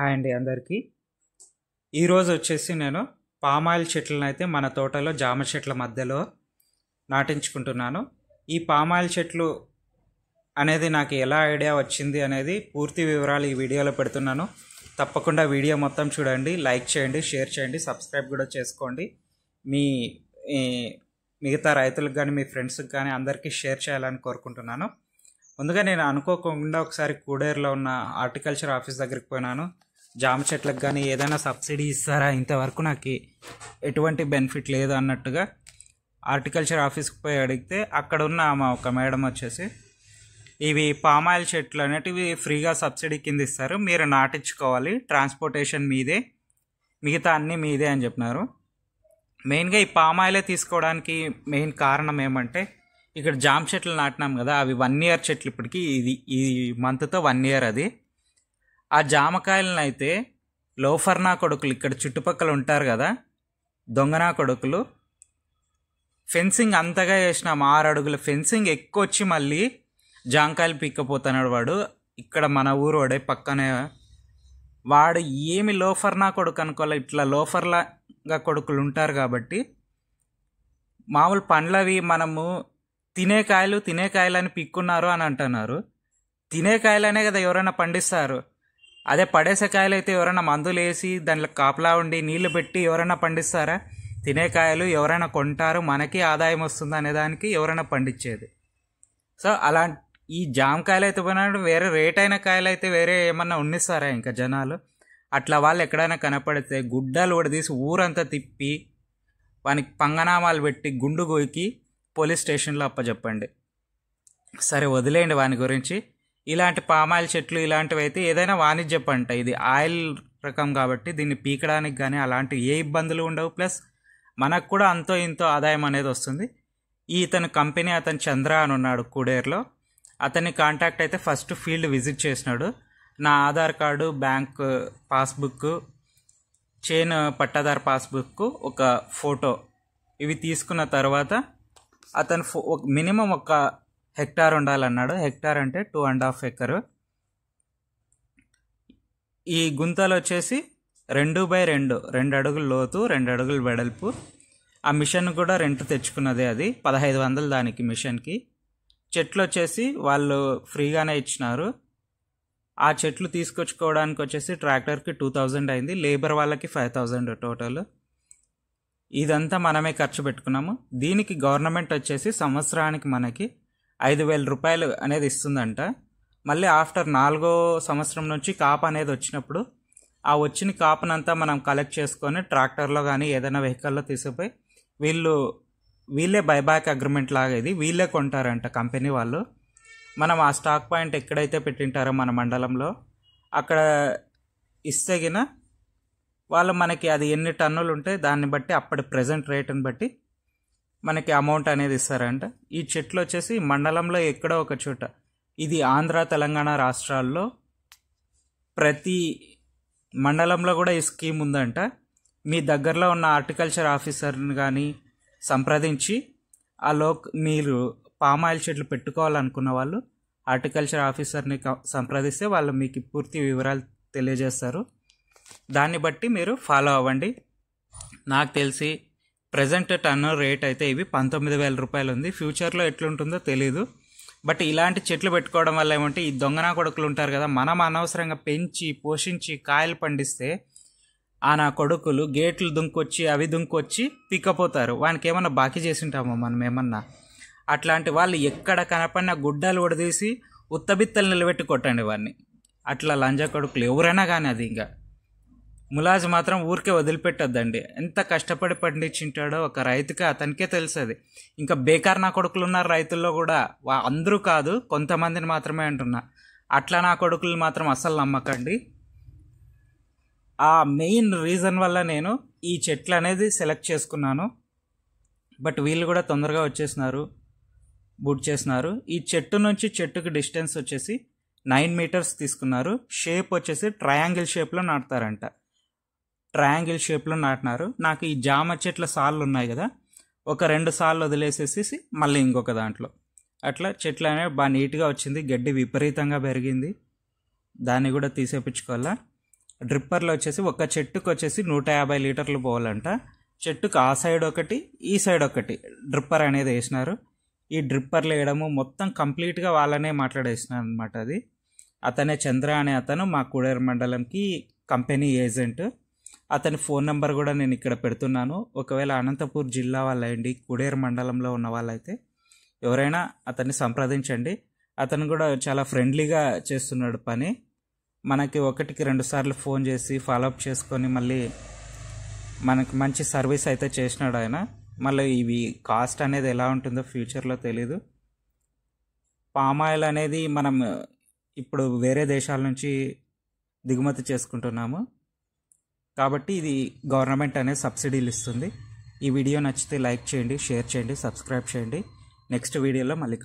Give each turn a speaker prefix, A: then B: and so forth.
A: hi అండి అందరికీ ఈరోజు వచ్చేసి నేను పామాయిల్ చెట్లను అయితే మన తోటలో జామ చెట్ల మధ్యలో నాటించుకుంటున్నాను ఈ పామాయిల్ చెట్లు అనేది నాకు ఎలా ఐడియా వచ్చింది అనేది పూర్తి వివరాలు ఈ వీడియోలో పెడుతున్నాను తప్పకుండా వీడియో మొత్తం చూడండి లైక్ చేయండి షేర్ చేయండి సబ్స్క్రైబ్ కూడా చేసుకోండి మీ మిగతా రైతులకు కానీ మీ ఫ్రెండ్స్కి కానీ అందరికీ షేర్ చేయాలని కోరుకుంటున్నాను ముందుగా నేను అనుకోకుండా ఒకసారి కూడేరులో ఉన్న హార్టికల్చర్ ఆఫీస్ దగ్గరికి పోయినాను జామ చెట్లకు కానీ ఏదైనా సబ్సిడీ ఇస్తారా ఇంతవరకు నాకు ఎటువంటి బెనిఫిట్ లేదు అన్నట్టుగా హార్టికల్చర్ ఆఫీస్కి పోయి అడిగితే అక్కడ ఉన్న మా ఒక మేడం వచ్చేసి ఇవి పామాయిల్ చెట్లు అనేటివి ఫ్రీగా సబ్సిడీ కింద ఇస్తారు మీరు నాటించుకోవాలి ట్రాన్స్పోర్టేషన్ మీదే మిగతా అన్నీ మీదే అని చెప్పినారు మెయిన్గా ఈ పామాయిలే తీసుకోవడానికి మెయిన్ కారణం ఏమంటే ఇక్కడ జామ చెట్లు నాటినాం కదా అవి వన్ ఇయర్ చెట్లు ఇప్పటికీ ఇది ఈ మంత్తో వన్ ఇయర్ అది ఆ జామకాయలను అయితే లోఫర్నా కొడుకులు ఇక్కడ చుట్టుపక్కల ఉంటారు కదా దొంగనా కొడుకులు ఫెన్సింగ్ అంతగా చేసినాం ఆరు అడుగుల ఫెన్సింగ్ ఎక్కువ వచ్చి మళ్ళీ జాంకాయలు పీక్కపోతున్నాడు వాడు ఇక్కడ మన ఊరు వాడే పక్కనే వాడు ఏమి లోఫర్నా కొడుకు అనుకోలే ఇట్లా లోఫర్లాగా కొడుకులు ఉంటారు కాబట్టి మామూలు పండ్లవి మనము తినే కాయలు తినే కాయలని పిక్కున్నారు అని అంటున్నారు తినే కాయలనే కదా ఎవరైనా పండిస్తారు అదే పడేసే కాయలు అయితే ఎవరైనా మందులు వేసి దాంట్లో కాపలా ఉండి నీళ్లు పెట్టి ఎవరైనా పండిస్తారా తినే కాయలు ఎవరైనా కొంటారు మనకి ఆదాయం వస్తుంది అనే దానికి ఎవరైనా పండించేది సో అలా ఈ జామకాయలు అయితే పోయినప్పుడు వేరే రేట్ అయిన కాయలు అయితే వేరే ఏమన్నా ఉండిస్తారా ఇంకా జనాలు అట్లా వాళ్ళు ఎక్కడైనా కనపడితే గుడ్డలు కూడా తీసి ఊరంతా తిప్పి వానికి పంగనామాలు పెట్టి గుండు గోకి పోలీస్ స్టేషన్లో అప్పచెప్పండి సరే వదిలేయండి వాని గురించి ఇలాంటి పామాయిల్ చెట్లు ఇలాంటివి అయితే ఏదైనా వాణిజ్య పంట ఇది ఆయిల్ రకం కాబట్టి దీన్ని పీకడానికి కానీ అలాంటి ఏ ఇబ్బందులు ఉండవు ప్లస్ మనకు కూడా అంతో ఇంతో ఆదాయం అనేది వస్తుంది ఈ ఇతను కంపెనీ అతను చంద్ర అని ఉన్నాడు కూడేరులో అతన్ని కాంటాక్ట్ అయితే ఫస్ట్ ఫీల్డ్ విజిట్ చేసినాడు నా ఆధార్ కార్డు బ్యాంక్ పాస్బుక్ చైన్ పట్టాదార్ పాస్బుక్ ఒక ఫోటో ఇవి తీసుకున్న తర్వాత అతను మినిమం ఒక హెక్టార్ ఉండాలన్నాడు హెక్టార్ అంటే టూ అండ్ హాఫ్ ఎకరు ఈ గుంతలు వచ్చేసి రెండు బై రెండు రెండు అడుగులు లోతు రెండు అడుగులు వెడల్పు ఆ మిషన్ కూడా రెంట్ తెచ్చుకున్నదే అది పదహైదు వందలు దానికి మిషన్కి చెట్లు వచ్చేసి వాళ్ళు ఫ్రీగానే ఇచ్చినారు ఆ చెట్లు తీసుకొచ్చుకోవడానికి వచ్చేసి ట్రాక్టర్కి టూ థౌజండ్ అయింది లేబర్ వాళ్ళకి ఫైవ్ థౌజండ్ టోటల్ ఇదంతా మనమే ఖర్చు పెట్టుకున్నాము దీనికి గవర్నమెంట్ వచ్చేసి సంవత్సరానికి మనకి ఐదు వేల రూపాయలు అనేది ఇస్తుందంట మళ్ళీ ఆఫ్టర్ నాలుగో సంవత్సరం నుంచి కాప్ అనేది వచ్చినప్పుడు ఆ వచ్చిన కాపునంతా మనం కలెక్ట్ చేసుకొని ట్రాక్టర్లో కానీ ఏదైనా వెహికల్లో తీసుకుపోయి వీళ్ళు వీళ్ళే బైబ్యాక్ అగ్రిమెంట్ లాగా ఇది వీళ్ళే కొంటారంట కంపెనీ వాళ్ళు మనం ఆ స్టాక్ పాయింట్ ఎక్కడైతే పెట్టింటారో మన మండలంలో అక్కడ ఇస్తే వాళ్ళు మనకి అది ఎన్ని టన్నులు ఉంటే దాన్ని బట్టి అప్పటి ప్రజెంట్ రేటుని బట్టి మనకి అమౌంట్ అనేది ఇస్తారంట ఈ చెట్లు వచ్చేసి మండలంలో ఎక్కడో ఒక చోట ఇది ఆంధ్ర తెలంగాణ రాష్ట్రాల్లో ప్రతి మండలంలో కూడా ఈ స్కీమ్ ఉందంట మీ దగ్గరలో ఉన్న హార్టికల్చర్ ఆఫీసర్ని కానీ సంప్రదించి ఆ లోక్ మీరు పామ్ ఆయిల్ చెట్లు పెట్టుకోవాలనుకున్న వాళ్ళు హార్టికల్చర్ ఆఫీసర్ని సంప్రదిస్తే వాళ్ళు మీకు పూర్తి వివరాలు తెలియజేస్తారు దాన్ని బట్టి మీరు ఫాలో అవ్వండి నాకు తెలిసి ప్రజెంట్ టర్న్ రేట్ అయితే ఇవి పంతొమ్మిది వేల రూపాయలు ఉంది ఫ్యూచర్లో ఎట్లుంటుందో తెలీదు బట్ ఇలాంటి చెట్లు పెట్టుకోవడం వల్ల ఏమంటే ఈ దొంగన కొడుకులు ఉంటారు కదా మనం అనవసరంగా పెంచి పోషించి కాయలు పండిస్తే ఆ నా కొడుకులు గేట్లు దుంకొచ్చి అవి దుంకొచ్చి పిక్కపోతారు వానికి ఏమన్నా బాకీ చేసింటామో మనం ఏమన్నా అట్లాంటి వాళ్ళు ఎక్కడ కనపడిన గుడ్డలు తీసి ఉత్తబిత్తలు నిలబెట్టి కొట్టండి వాడిని అట్లా లంజా కొడుకులు ఎవరైనా కానీ అది ఇంకా ములాజు మాత్రం ఊరికే వదిలిపెట్టద్దండి ఎంత కష్టపడి పండించింటాడో ఒక రైతుకి అతనికే తెలుస్తుంది ఇంకా బేకార్ నా కొడుకులు ఉన్న రైతుల్లో కూడా అందరూ కాదు కొంతమందిని మాత్రమే అంటున్నా అట్లా నా కొడుకులు మాత్రం అస్సలు నమ్మకండి ఆ మెయిన్ రీజన్ వల్ల నేను ఈ చెట్లు అనేది సెలెక్ట్ చేసుకున్నాను బట్ వీళ్ళు కూడా తొందరగా వచ్చేసినారు బుడ్ చేసినారు ఈ చెట్టు నుంచి చెట్టుకి డిస్టెన్స్ వచ్చేసి నైన్ మీటర్స్ తీసుకున్నారు షేప్ వచ్చేసి ట్రయాంగిల్ షేప్లో నాటుతారంట ట్రయాంగిల్ షేప్లో నాటినారు నాకు ఈ జామ చెట్ల సాళ్ళు ఉన్నాయి కదా ఒక రెండు సార్లు వదిలేసేసి మళ్ళీ ఇంకొక దాంట్లో అట్లా చెట్లు అనేవి బాగా నీట్గా వచ్చింది గడ్డి విపరీతంగా పెరిగింది దాన్ని కూడా తీసేపించుకోవాలా డ్రిప్పర్లో వచ్చేసి ఒక చెట్టుకు వచ్చేసి నూట యాభై లీటర్లు పోవాలంట చెట్టుకు ఆ సైడ్ ఒకటి ఈ సైడ్ ఒకటి డ్రిప్పర్ అనేది వేసినారు ఈ డ్రిప్పర్లు వేయడము మొత్తం కంప్లీట్గా వాళ్ళనే మాట్లాడేసినారు అనమాట అది అతనే చంద్ర అనే అతను మా కూడేరు మండలంకి కంపెనీ ఏజెంట్ అతని ఫోన్ నెంబర్ కూడా నేను ఇక్కడ పెడుతున్నాను ఒకవేళ అనంతపూర్ జిల్లా వాళ్ళండి కుడేర్ మండలంలో ఉన్న వాళ్ళైతే ఎవరైనా అతన్ని సంప్రదించండి అతను కూడా చాలా ఫ్రెండ్లీగా చేస్తున్నాడు పని మనకి ఒకటికి రెండు సార్లు ఫోన్ చేసి ఫాలోఅప్ చేసుకొని మళ్ళీ మనకు మంచి సర్వీస్ అయితే చేసినాడు ఆయన మళ్ళీ ఇవి కాస్ట్ అనేది ఎలా ఉంటుందో ఫ్యూచర్లో తెలీదు పామ్ ఆయిల్ అనేది మనం ఇప్పుడు వేరే దేశాల నుంచి దిగుమతి చేసుకుంటున్నాము కాబట్టి ఇది గవర్నమెంట్ అనేది సబ్సిడీలు ఇస్తుంది ఈ వీడియో నచ్చితే లైక్ చేయండి షేర్ చేయండి సబ్స్క్రైబ్ చేయండి నెక్స్ట్ వీడియోలో మళ్ళీ